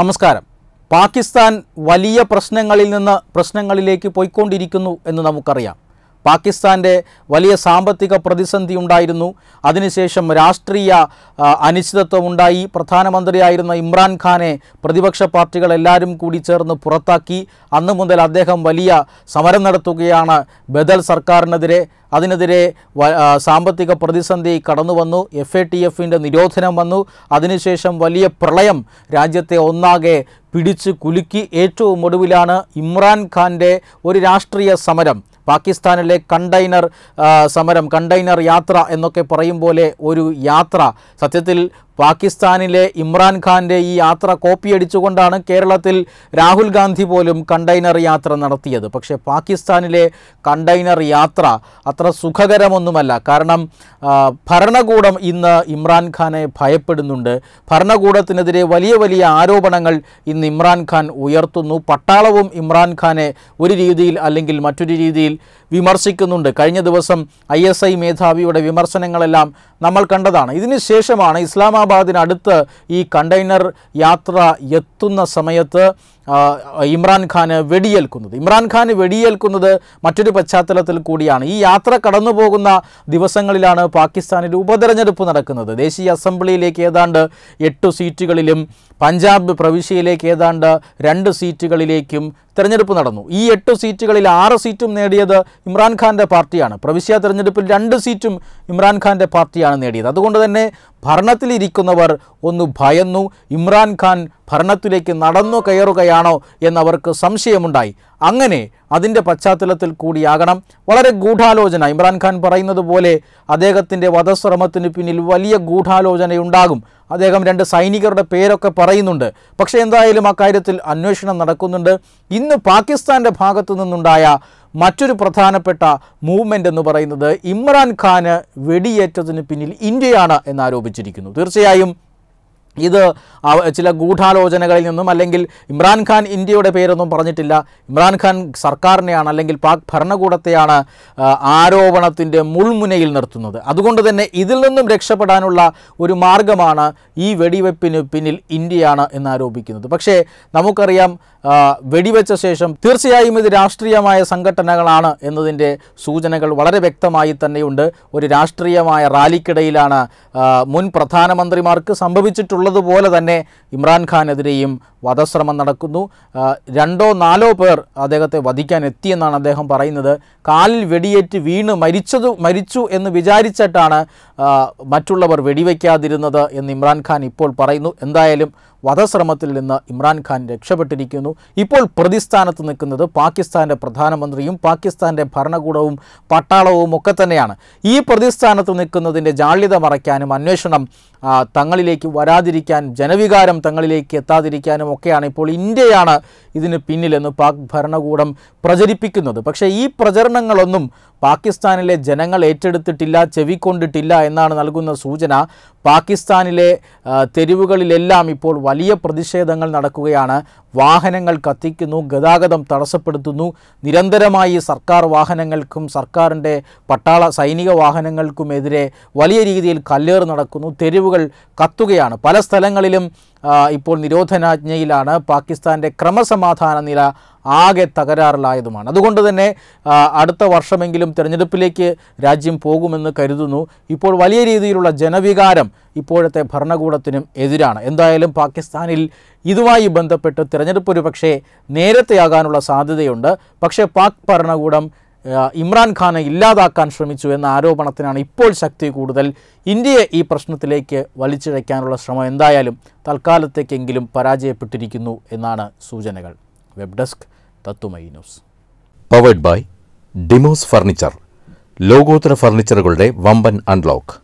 നമസ്കാരം പാകിസ്ഥാൻ വലിയ പ്രശ്നങ്ങളിൽ നിന്ന് പ്രശ്നങ്ങളിലേക്ക് പോയിക്കൊണ്ടിരിക്കുന്നു എന്ന് നമുക്കറിയാം പാകിസ്ഥാൻ്റെ വലിയ സാമ്പത്തിക പ്രതിസന്ധി ഉണ്ടായിരുന്നു അതിനുശേഷം രാഷ്ട്രീയ അനിശ്ചിതത്വം ഉണ്ടായി പ്രധാനമന്ത്രിയായിരുന്ന ഇമ്രാൻഖാനെ പ്രതിപക്ഷ പാർട്ടികൾ എല്ലാവരും കൂടി ചേർന്ന് പുറത്താക്കി അന്നു മുതൽ അദ്ദേഹം വലിയ സമരം നടത്തുകയാണ് ബദൽ സർക്കാരിനെതിരെ അതിനെതിരെ സാമ്പത്തിക പ്രതിസന്ധി കടന്നു വന്നു എഫ് എ ടി എഫിൻ്റെ നിരോധനം വന്നു അതിനുശേഷം വലിയ പ്രളയം രാജ്യത്തെ ഒന്നാകെ പിടിച്ച് കുലുക്കി ഏറ്റവും ഒടുവിലാണ് ഇമ്രാൻഖാൻ്റെ ഒരു രാഷ്ട്രീയ സമരം പാകിസ്ഥാനിലെ കണ്ടെയ്നർ സമരം കണ്ടെയ്നർ യാത്ര എന്നൊക്കെ പറയും പോലെ ഒരു യാത്ര സത്യത്തിൽ പാകിസ്ഥാനിലെ ഇമ്രാൻഖാൻ്റെ ഈ യാത്ര കോപ്പിയടിച്ചുകൊണ്ടാണ് കേരളത്തിൽ രാഹുൽ ഗാന്ധി പോലും കണ്ടെയ്നർ യാത്ര നടത്തിയത് പക്ഷേ പാകിസ്ഥാനിലെ കണ്ടെയ്നർ യാത്ര അത്ര സുഖകരമൊന്നുമല്ല കാരണം ഭരണകൂടം ഇന്ന് ഇമ്രാൻഖാനെ ഭയപ്പെടുന്നുണ്ട് ഭരണകൂടത്തിനെതിരെ വലിയ വലിയ ആരോപണങ്ങൾ ഇന്ന് ഇമ്രാൻഖാൻ ഉയർത്തുന്നു പട്ടാളവും ഇമ്രാൻഖാനെ ഒരു രീതിയിൽ അല്ലെങ്കിൽ മറ്റൊരു രീതിയിൽ വിമർശിക്കുന്നുണ്ട് കഴിഞ്ഞ ദിവസം ഐ മേധാവിയുടെ വിമർശനങ്ങളെല്ലാം നമ്മൾ കണ്ടതാണ് ഇതിനുശേഷമാണ് ഇസ്ലാമാബാദിനടുത്ത് ഈ കണ്ടെയ്നർ യാത്ര എത്തുന്ന സമയത്ത് ഇമ്രാൻഖാന് വെടിയേൽക്കുന്നത് ഇമ്രാൻഖാന് വെടിയേൽക്കുന്നത് മറ്റൊരു പശ്ചാത്തലത്തിൽ കൂടിയാണ് ഈ യാത്ര കടന്നു പോകുന്ന ദിവസങ്ങളിലാണ് പാകിസ്ഥാനിൽ ഉപതെരഞ്ഞെടുപ്പ് നടക്കുന്നത് ദേശീയ അസംബ്ലിയിലേക്ക് ഏതാണ്ട് എട്ടു സീറ്റുകളിലും പഞ്ചാബ് പ്രവിശ്യയിലേക്ക് ഏതാണ്ട് രണ്ട് സീറ്റുകളിലേക്കും തെരഞ്ഞെടുപ്പ് നടന്നു ഈ എട്ട് സീറ്റുകളിൽ ആറ് സീറ്റും നേടിയത് ഇമ്രാൻഖാൻ്റെ പാർട്ടിയാണ് പ്രവിശ്യ തെരഞ്ഞെടുപ്പിൽ രണ്ട് സീറ്റും ഇമ്രാൻഖാൻ്റെ പാർട്ടിയാണ് നേടിയത് അതുകൊണ്ട് തന്നെ ഭരണത്തിലിരിക്കുന്നവർ ഒന്ന് ഭയന്നു ഇമ്രാൻഖാൻ ഭരണത്തിലേക്ക് നടന്നു കയറുകയാണ് തന്നെയാണോ എന്നവർക്ക് സംശയമുണ്ടായി അങ്ങനെ അതിൻ്റെ പശ്ചാത്തലത്തിൽ കൂടിയാകണം വളരെ ഗൂഢാലോചന ഇമ്രാൻഖാൻ പറയുന്നത് പോലെ അദ്ദേഹത്തിൻ്റെ വധശ്രമത്തിന് പിന്നിൽ വലിയ ഗൂഢാലോചനയുണ്ടാകും അദ്ദേഹം രണ്ട് സൈനികരുടെ പേരൊക്കെ പറയുന്നുണ്ട് പക്ഷേ എന്തായാലും അക്കാര്യത്തിൽ അന്വേഷണം നടക്കുന്നുണ്ട് ഇന്ന് പാകിസ്ഥാൻ്റെ ഭാഗത്തു നിന്നുണ്ടായ മറ്റൊരു പ്രധാനപ്പെട്ട മൂവ്മെൻ്റ് എന്ന് പറയുന്നത് ഇമ്രാൻഖാന് വെടിയേറ്റതിന് പിന്നിൽ ഇന്ത്യയാണ് എന്നാരോപിച്ചിരിക്കുന്നു തീർച്ചയായും ഇത് ചില ഗൂഢാലോചനകളിൽ നിന്നും അല്ലെങ്കിൽ ഇമ്രാൻഖാൻ ഇന്ത്യയുടെ പേരൊന്നും പറഞ്ഞിട്ടില്ല ഇമ്രാൻഖാൻ സർക്കാരിനെയാണ് അല്ലെങ്കിൽ പാക് ഭരണകൂടത്തെയാണ് ആരോപണത്തിൻ്റെ മുൾമുനയിൽ നിർത്തുന്നത് അതുകൊണ്ട് തന്നെ ഇതിൽ നിന്നും രക്ഷപ്പെടാനുള്ള ഒരു മാർഗമാണ് ഈ വെടിവെപ്പിന് പിന്നിൽ ഇന്ത്യയാണ് എന്നാരോപിക്കുന്നത് പക്ഷേ നമുക്കറിയാം വെടിവെച്ച ശേഷം തീർച്ചയായും ഇത് രാഷ്ട്രീയമായ സംഘടനകളാണ് എന്നതിൻ്റെ സൂചനകൾ വളരെ വ്യക്തമായി തന്നെയുണ്ട് ഒരു രാഷ്ട്രീയമായ റാലിക്കിടയിലാണ് മുൻ പ്രധാനമന്ത്രിമാർക്ക് സംഭവിച്ചിട്ടുള്ള ഉള്ളതുപോലെ തന്നെ ഇമ്രാൻഖാനെതിരെയും വധശ്രമം നടക്കുന്നു രണ്ടോ നാലോ പേർ അദ്ദേഹത്തെ വധിക്കാൻ എത്തിയെന്നാണ് അദ്ദേഹം പറയുന്നത് കാലിൽ വെടിയേറ്റ് വീണ് മരിച്ചതു മരിച്ചു എന്ന് വിചാരിച്ചിട്ടാണ് മറ്റുള്ളവർ വെടിവെക്കാതിരുന്നത് എന്ന് ഇമ്രാൻഖാൻ ഇപ്പോൾ പറയുന്നു എന്തായാലും വധശ്രമത്തിൽ നിന്ന് ഇമ്രാൻഖാൻ രക്ഷപ്പെട്ടിരിക്കുന്നു ഇപ്പോൾ പ്രതിസ്ഥാനത്ത് നിൽക്കുന്നത് പാകിസ്ഥാൻ്റെ പ്രധാനമന്ത്രിയും പാകിസ്ഥാൻ്റെ ഭരണകൂടവും പട്ടാളവും ഒക്കെ തന്നെയാണ് ഈ പ്രതിസ്ഥാനത്ത് നിൽക്കുന്നതിൻ്റെ ജാള്യത മറയ്ക്കാനും അന്വേഷണം തങ്ങളിലേക്ക് വരാതിരിക്കാൻ ജനവികാരം തങ്ങളിലേക്ക് എത്താതിരിക്കാനും ഒക്കെയാണ് ഇപ്പോൾ ഇന്ത്യയാണ് ഇതിന് പിന്നിലെന്ന് പാക് ഭരണകൂടം പ്രചരിപ്പിക്കുന്നത് പക്ഷേ ഈ പ്രചരണങ്ങളൊന്നും പാകിസ്ഥാനിലെ ജനങ്ങൾ ഏറ്റെടുത്തിട്ടില്ല ചെവിക്കൊണ്ടിട്ടില്ല എന്നാണ് നൽകുന്ന സൂചന പാകിസ്ഥാനിലെ തെരുവുകളിലെല്ലാം ഇപ്പോൾ വലിയ പ്രതിഷേധങ്ങൾ നടക്കുകയാണ് വാഹനങ്ങൾ കത്തിക്കുന്നു ഗതാഗതം തടസ്സപ്പെടുത്തുന്നു നിരന്തരമായി സർക്കാർ വാഹനങ്ങൾക്കും സർക്കാരിൻ്റെ പട്ടാള സൈനിക വാഹനങ്ങൾക്കുമെതിരെ വലിയ രീതിയിൽ കല്ലേർ നടക്കുന്നു തെരുവുകൾ കത്തുകയാണ് പല സ്ഥലങ്ങളിലും ഇപ്പോൾ നിരോധനാജ്ഞയിലാണ് പാകിസ്ഥാൻ്റെ ക്രമസം സമാധാന നില ആകെ തകരാറിലായതുമാണ് അതുകൊണ്ട് തന്നെ അടുത്ത വർഷമെങ്കിലും തിരഞ്ഞെടുപ്പിലേക്ക് രാജ്യം പോകുമെന്ന് കരുതുന്നു ഇപ്പോൾ വലിയ രീതിയിലുള്ള ജനവികാരം ഇപ്പോഴത്തെ ഭരണകൂടത്തിനും എതിരാണ് എന്തായാലും പാകിസ്ഥാനിൽ ഇതുമായി ബന്ധപ്പെട്ട് തിരഞ്ഞെടുപ്പ് ഒരു പക്ഷേ നേരത്തെയാകാനുള്ള സാധ്യതയുണ്ട് പക്ഷേ പാക് ഭരണകൂടം ഇമ്രാൻഖാനെ ഇല്ലാതാക്കാൻ ശ്രമിച്ചു എന്ന ആരോപണത്തിനാണ് ഇപ്പോൾ ശക്തി കൂടുതൽ ഇന്ത്യയെ ഈ പ്രശ്നത്തിലേക്ക് വലിച്ചിഴയ്ക്കാനുള്ള ശ്രമം എന്തായാലും തൽക്കാലത്തേക്കെങ്കിലും പരാജയപ്പെട്ടിരിക്കുന്നു എന്നാണ് സൂചനകൾ വെബ് ഡെസ്ക് തത്തുമൈ ന്യൂസ് പവേഡ് ബൈ ഡിമോസ് ഫർണിച്ചർ ലോകോത്തര ഫർണിച്ചറുകളുടെ വമ്പൻ അൺലോക്ക്